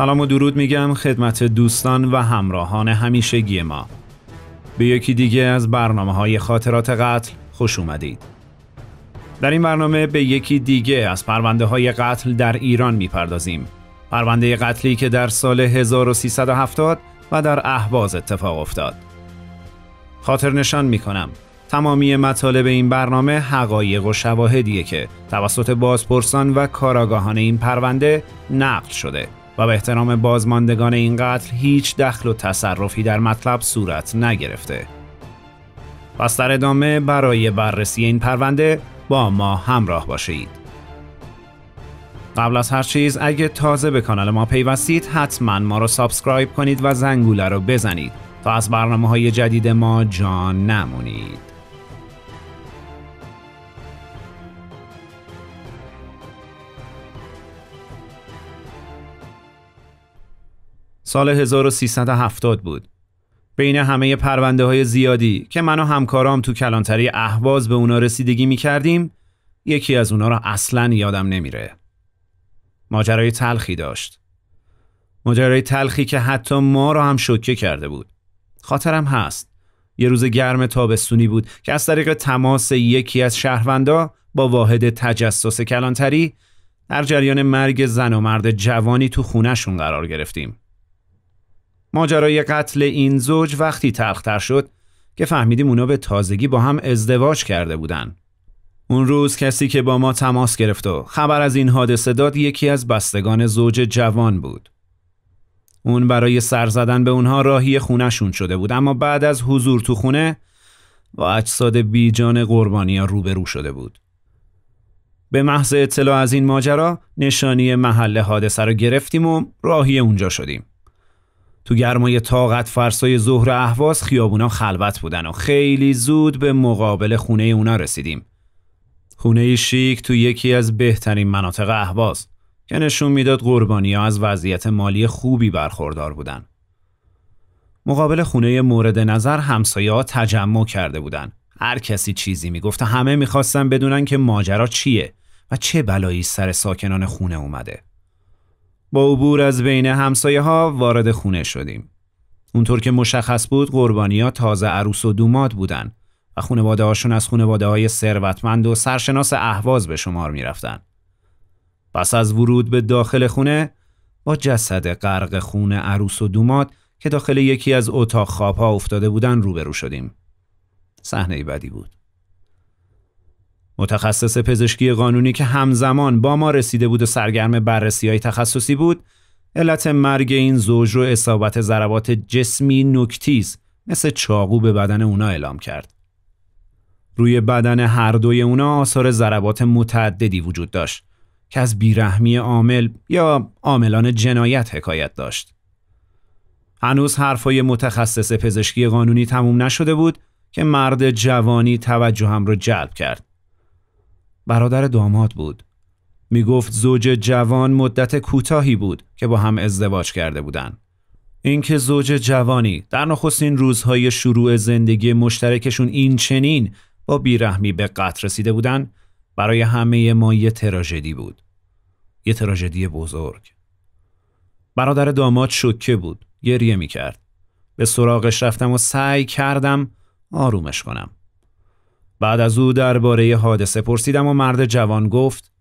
سلام و درود میگم خدمت دوستان و همراهان همیشگی ما به یکی دیگه از برنامه های خاطرات قتل خوش اومدید در این برنامه به یکی دیگه از پرونده های قتل در ایران میپردازیم پرونده قتلی که در سال 1370 و در اهواز اتفاق افتاد خاطر نشان میکنم تمامی مطالب این برنامه حقایق و شواهدیه که توسط بازپرسان و کاراگاهان این پرونده نقل شده و به احترام بازماندگان این قتل هیچ دخل و تصرفی در مطلب صورت نگرفته. پس در ادامه برای بررسی این پرونده با ما همراه باشید. قبل از هر چیز اگه تازه به کانال ما پیوستید حتما ما رو سابسکرایب کنید و زنگوله رو بزنید تا از برنامه های جدید ما جان نمونید. سال 1370 بود. بین همه پرونده های زیادی که من و همکارام تو کلانتری احواز به اونا رسیدگی می کردیم یکی از اونا را اصلا یادم نمیره. ماجرای تلخی داشت. ماجرای تلخی که حتی ما را هم شوکه کرده بود. خاطرم هست. یه روز گرم تابستونی بود که از طریق تماس یکی از شهروندا با واحد تجسس کلانتری در جریان مرگ زن و مرد جوانی تو خونهشون قرار گرفتیم. ماجرای قتل این زوج وقتی تلختر شد که فهمیدیم اونا به تازگی با هم ازدواج کرده بودن. اون روز کسی که با ما تماس گرفت و خبر از این حادثه داد یکی از بستگان زوج جوان بود. اون برای سر زدن به اونها راهی خونشون شده بود اما بعد از حضور تو خونه با اجساد بیجان قربانی روبرو شده بود. به محض اطلاع از این ماجرا نشانی محل حادثه رو گرفتیم و راهی اونجا شدیم. تو گرمای طاقت فرسای ظهر اهواز خیابونا خلوت بودن و خیلی زود به مقابل خونه اونا رسیدیم. خونه شیک تو یکی از بهترین مناطق اهواز که نشون میداد قربانی از وضعیت مالی خوبی برخوردار بودن. مقابل خونه مورد نظر همسایه ها تجمع کرده بودن. هر کسی چیزی میگفت همه میخواستن بدونن که ماجرا چیه و چه بلایی سر ساکنان خونه اومده. با عبور از بین همسایه ها وارد خونه شدیم. اونطور که مشخص بود قربانی ها تازه عروس و دوماد بودن و خونواده هاشون از خونواده های ثروتمند و سرشناس اهواز به شمار می رفتن. پس از ورود به داخل خونه با جسد غرق خون عروس و دوماد که داخل یکی از اتاق ها افتاده بودن روبرو شدیم. صحنه بدی بود. متخصص پزشکی قانونی که همزمان با ما رسیده بود و سرگرم بررسی های تخصصی بود علت مرگ این زوج رو اصابت ضربات جسمی نکتیز مثل چاقو به بدن اونا اعلام کرد. روی بدن هر دوی اونا آثار ضربات متعددی وجود داشت که از بیرحمی عامل یا عاملان جنایت حکایت داشت. هنوز حرفای متخصص پزشکی قانونی تموم نشده بود که مرد جوانی توجه هم را جلب کرد. برادر داماد بود. می گفت زوج جوان مدت کوتاهی بود که با هم ازدواج کرده بودند. اینکه زوج جوانی در نخستین روزهای شروع زندگی مشترکشون این چنین با بیرحمی به قتل رسیده بودند برای همه ما یه تراژدی بود. یه تراژدی بزرگ. برادر داماد شوکه بود. گریه می کرد. به سراغش رفتم و سعی کردم آرومش کنم. بعد از او درباره حادثه پرسیدم و مرد جوان گفت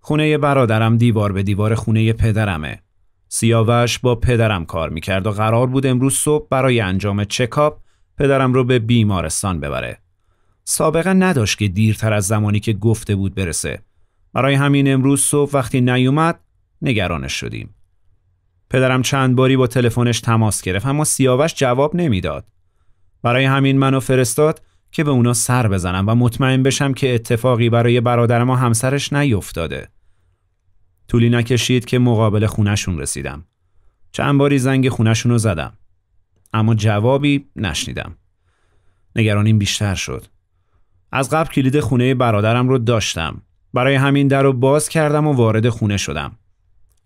خونه برادرم دیوار به دیوار خونه پدرمه. سیاوش با پدرم کار میکرد و قرار بود امروز صبح برای انجام چکاپ پدرم رو به بیمارستان ببره. سابقه نداشت که دیرتر از زمانی که گفته بود برسه. برای همین امروز صبح وقتی نیومد نگرانش شدیم. پدرم چند باری با تلفنش تماس گرفت اما سیاوش جواب نمیداد. برای همین منو فرستاد که به اونا سر بزنم و مطمئن بشم که اتفاقی برای برادر ما همسرش نیفتاده. طولی نکشید که مقابل خونشون رسیدم. چند باری زنگ خونشون رو زدم. اما جوابی نشنیدم. نگرانیم بیشتر شد. از قبل کلید خونه برادرم رو داشتم. برای همین در رو باز کردم و وارد خونه شدم.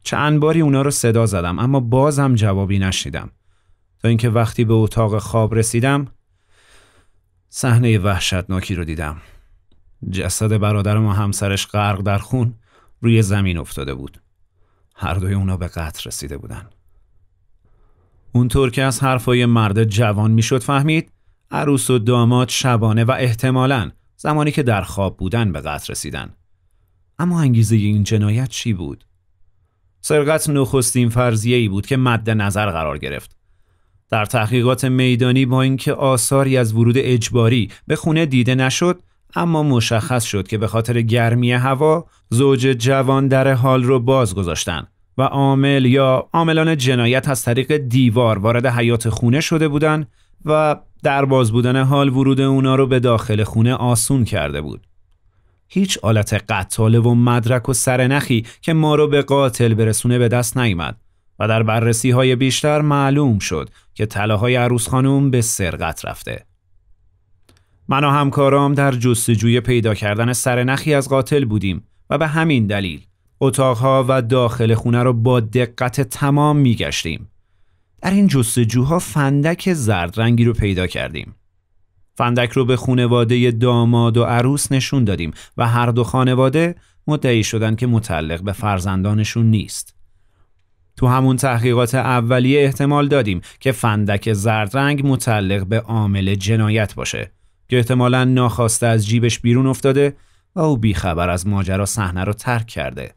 چند باری اونا رو صدا زدم اما بازم جوابی نشنیدم. تا اینکه وقتی به اتاق خواب رسیدم صحنه وحشتناکی رو دیدم. جسد برادرم و همسرش غرق در خون روی زمین افتاده بود. هر دوی اونا به قتل رسیده بودن. اونطور که از حرفای مرد جوان میشد فهمید عروس و داماد شبانه و احتمالا زمانی که در خواب بودن به قتل رسیدن. اما انگیزه این جنایت چی بود؟ سرقت نخستین فرضیه ای بود که مد نظر قرار گرفت. در تحقیقات میدانی با اینکه آثاری از ورود اجباری به خونه دیده نشد اما مشخص شد که به خاطر گرمی هوا زوج جوان در حال رو باز گذاشتن و عامل یا عاملان جنایت از طریق دیوار وارد حیات خونه شده بودند و در باز بودن حال ورود اونا رو به داخل خونه آسون کرده بود. هیچ آلت قتاله و مدرک و سرنخی که ما رو به قاتل برسونه به دست نیامد و در بررسی های بیشتر معلوم شد که طلاهای عروس خانم به سرقت رفته. من و همکارام در جستجوی پیدا کردن سرنخی از قاتل بودیم و به همین دلیل اتاقها و داخل خونه را با دقت تمام می گشتیم. در این جستجوها فندک زرد رنگی رو پیدا کردیم. فندک رو به خونواده داماد و عروس نشون دادیم و هر دو خانواده مدعی شدند که متعلق به فرزندانشون نیست. تو همون تحقیقات اولیه احتمال دادیم که فندک رنگ متعلق به عامل جنایت باشه که احتمالا ناخواسته از جیبش بیرون افتاده و او بیخبر از ماجرا صحنه رو ترک کرده.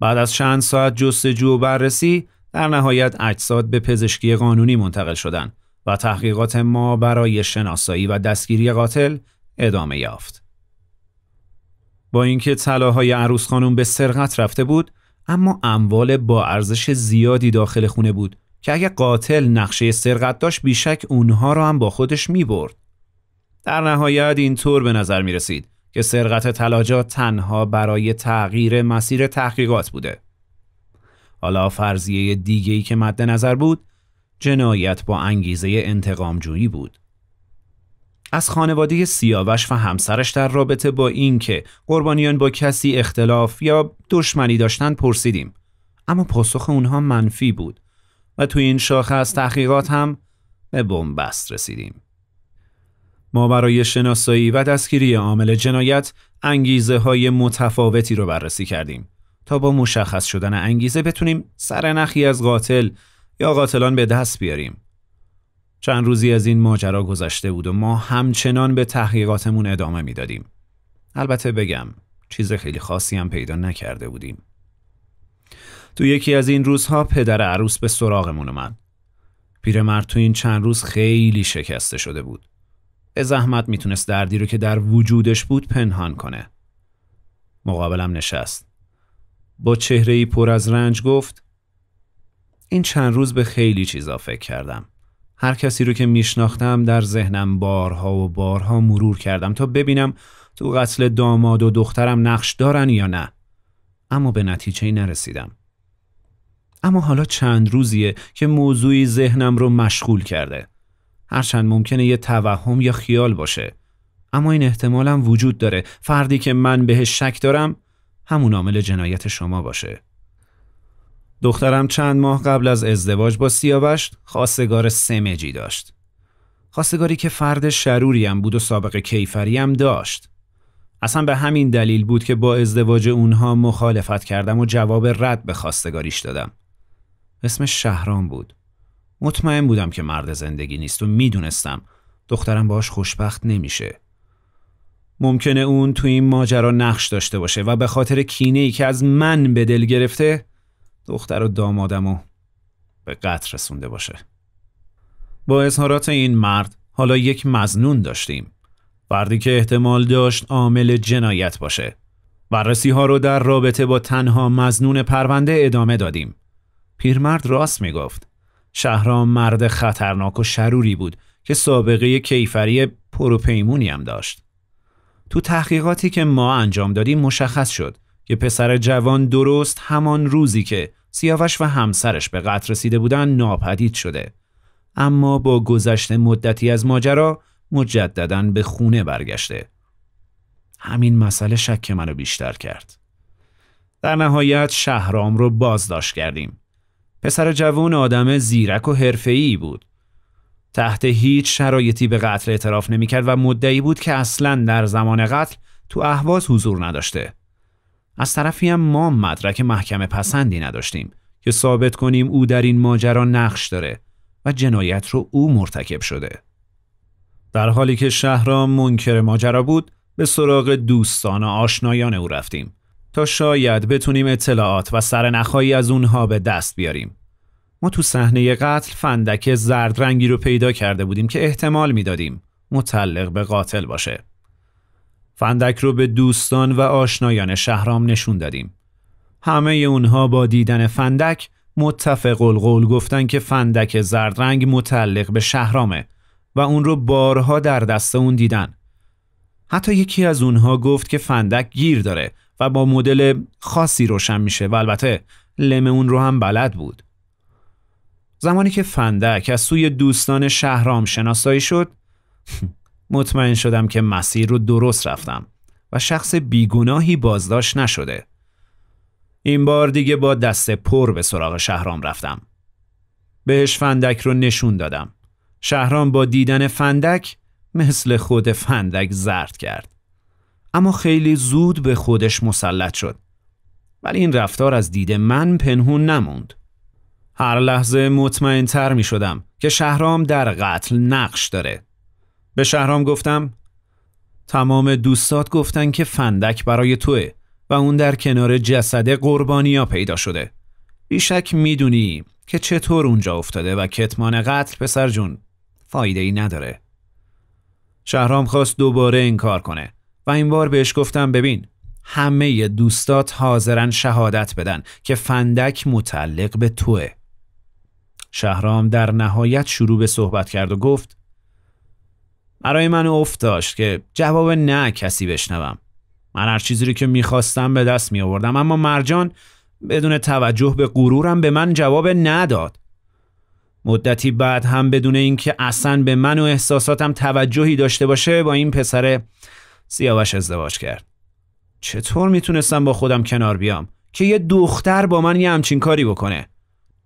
بعد از چند ساعت جستجو و بررسی در نهایت اجساد به پزشکی قانونی منتقل شدند و تحقیقات ما برای شناسایی و دستگیری قاتل ادامه یافت. با اینکه طلاهای عروس خانم به سرقت رفته بود، اما اموال با ارزش زیادی داخل خونه بود که اگر قاتل نقشه سرقت داشت بیشک اونها را هم با خودش می برد. در نهایت اینطور به نظر می رسید که سرقت تلاجا تنها برای تغییر مسیر تحقیقات بوده. حالا فرضیه دیگهی که مد نظر بود جنایت با انگیزه انتقامجویی بود. از خانواده سیاوش و همسرش در رابطه با اینکه قربانیان با کسی اختلاف یا دشمنی داشتن پرسیدیم اما پاسخ اونها منفی بود و توی این شاخه از تحقیقات هم به بنبست رسیدیم ما برای شناسایی و دستگیری عامل جنایت انگیزه های متفاوتی رو بررسی کردیم تا با مشخص شدن انگیزه بتونیم سرنخی از قاتل یا قاتلان به دست بیاریم چند روزی از این ماجرا گذشته بود و ما همچنان به تحقیقاتمون ادامه میدادیم. البته بگم چیز خیلی خاصی هم پیدا نکرده بودیم. تو یکی از این روزها پدر عروس به سراغمون اومد. پیرمرد تو این چند روز خیلی شکسته شده بود. به زحمت میتونست دردی رو که در وجودش بود پنهان کنه. مقابلم نشست. با چهره پر از رنج گفت این چند روز به خیلی چیزا فکر کردم. هر کسی رو که میشناختم در ذهنم بارها و بارها مرور کردم تا ببینم تو قتل داماد و دخترم نقش دارن یا نه اما به نتیجه نرسیدم اما حالا چند روزیه که موضوعی ذهنم رو مشغول کرده هرچند ممکنه یه توهم یا خیال باشه اما این احتمالم وجود داره فردی که من بهش شک دارم همون عامل جنایت شما باشه دخترم چند ماه قبل از ازدواج با سیاوش خواستگار سمجی داشت. خواستگاری که فرد هم بود و سابقه کیفری هم داشت. اصلا به همین دلیل بود که با ازدواج اونها مخالفت کردم و جواب رد به خواستگاریش دادم. اسم شهرام بود. مطمئن بودم که مرد زندگی نیست و میدونستم دخترم باش خوشبخت نمیشه. ممکنه اون تو این ماجرا نقش داشته باشه و به خاطر کینه ای که از من به دل گرفته دختر و دامادمو به قتل رسونده باشه با اظهارات این مرد حالا یک مزنون داشتیم فردی که احتمال داشت عامل جنایت باشه بررسی ها رو در رابطه با تنها مزنون پرونده ادامه دادیم پیرمرد راست میگفت شهرام مرد خطرناک و شروری بود که سابقه کیفری پروپیمونی هم داشت تو تحقیقاتی که ما انجام دادیم مشخص شد یه پسر جوان درست همان روزی که سیاوش و همسرش به قتل رسیده بودن ناپدید شده اما با گذشت مدتی از ماجرا مجددا به خونه برگشته همین مسئله شک منو بیشتر کرد در نهایت شهرام رو بازداشت کردیم پسر جوان آدم زیرک و حرفه‌ای بود تحت هیچ شرایطی به قتل اعتراف نمیکرد و مدعی بود که اصلا در زمان قتل تو اهواز حضور نداشته از طرفی هم ما مدرک محکمه پسندی نداشتیم که ثابت کنیم او در این ماجرا نقش داره و جنایت رو او مرتکب شده. در حالی که شهرام منکر ماجرا بود به سراغ دوستان و آشنایان او رفتیم تا شاید بتونیم اطلاعات و سرنخهایی از اونها به دست بیاریم. ما تو صحنه قتل فندک زرد رنگی رو پیدا کرده بودیم که احتمال میدادیم متعلق به قاتل باشه. فندک رو به دوستان و آشنایان شهرام نشون دادیم. همه اونها با دیدن فندک متفق قول گفتن که فندک زرد رنگ متعلق به شهرامه و اون رو بارها در دست اون دیدن. حتی یکی از اونها گفت که فندک گیر داره و با مدل خاصی روشن میشه و البته لم اون رو هم بلد بود. زمانی که فندک از سوی دوستان شهرام شناسایی شد مطمئن شدم که مسیر رو درست رفتم و شخص بیگناهی بازداشت نشده. این بار دیگه با دست پر به سراغ شهرام رفتم. بهش فندک رو نشون دادم. شهرام با دیدن فندک مثل خود فندک زرد کرد. اما خیلی زود به خودش مسلط شد. ولی این رفتار از دید من پنهون نموند. هر لحظه مطمئن تر می شدم که شهرام در قتل نقش داره. به شهرام گفتم تمام دوستات گفتن که فندک برای توه و اون در کنار جسد قربانیا پیدا شده بیشک میدونی که چطور اونجا افتاده و کتمان قتل پسر جون فایده ای نداره شهرام خواست دوباره این کار کنه و این بار بهش گفتم ببین همه دوستات حاضرن شهادت بدن که فندک متعلق به توه شهرام در نهایت شروع به صحبت کرد و گفت برای من افت داشت که جواب نه کسی بشنوم من هر چیزی رو که میخواستم به دست می آوردم اما مرجان بدون توجه به غرورم به من جواب نداد مدتی بعد هم بدون اینکه اصلا به من و احساساتم توجهی داشته باشه با این پسر سیاوش ازدواج کرد چطور میتونستم با خودم کنار بیام که یه دختر با من یه همچین کاری بکنه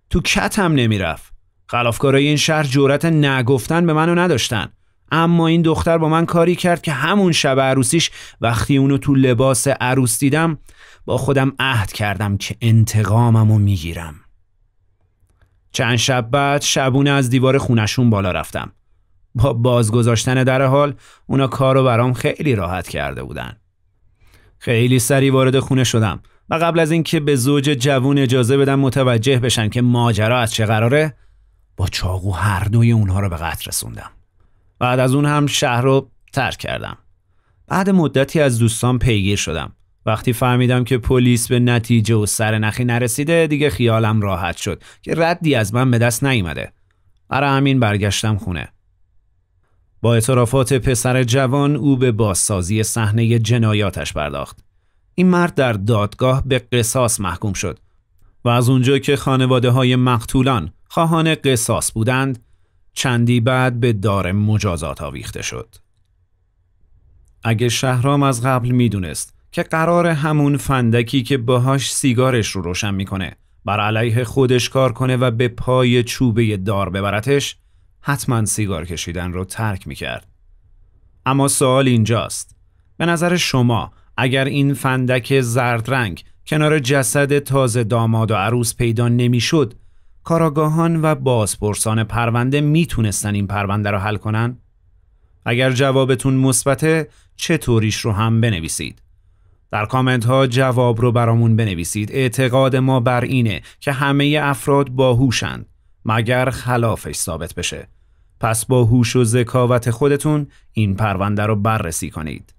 تو کتم نمیرفت خلافکارای این شهر جورت نگفتن به منو نداشتن اما این دختر با من کاری کرد که همون شب عروسیش وقتی اونو تو لباس عروس دیدم با خودم عهد کردم که انتقامم رو میگیرم چند شب بعد شبونه از دیوار خونشون بالا رفتم با بازگذاشتن در حال اونا کارو برام خیلی راحت کرده بودن خیلی سری وارد خونه شدم و قبل از اینکه به زوج جوون اجازه بدم متوجه بشن که ماجرا از چه قراره با چاقو هر دوی اونها رو به قتل رسوندم بعد از اون هم شهر رو ترک کردم بعد مدتی از دوستان پیگیر شدم وقتی فهمیدم که پلیس به نتیجه و سرنخی نرسیده دیگه خیالم راحت شد که ردی از من به دست نیمده. برای همین برگشتم خونه با اعترافات پسر جوان او به بازسازی صحنه جنایاتش پرداخت این مرد در دادگاه به قصاص محکوم شد و از اونجا که خانواده های مقتولان خواهان قصاص بودند چندی بعد به دار مجازات آویخته شد. اگه شهرام از قبل میدونست که قرار همون فندکی که باهاش سیگارش رو روشن میکنه بر علیه خودش کار کنه و به پای چوبه دار ببرتش حتما سیگار کشیدن رو ترک میکرد. اما سوال اینجاست. به نظر شما اگر این فندک زرد رنگ کنار جسد تازه داماد و عروس پیدا نمیشد کاراگاهان و بازپرسان پرونده میتونستن این پرونده رو حل کنن؟ اگر جوابتون مثبته چطوریش رو هم بنویسید. در کامنت ها جواب رو برامون بنویسید. اعتقاد ما بر اینه که همه افراد باهوشند مگر خلافش ثابت بشه. پس با هوش و ذکاوت خودتون این پرونده رو بررسی کنید.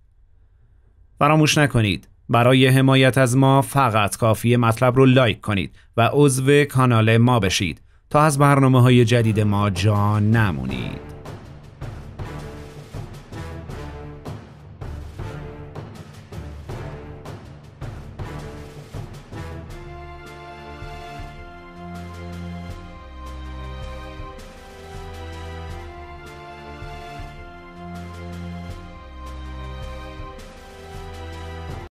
فراموش نکنید برای حمایت از ما فقط کافی مطلب رو لایک کنید و عضو کانال ما بشید تا از برنامه های جدید ما جا نمونید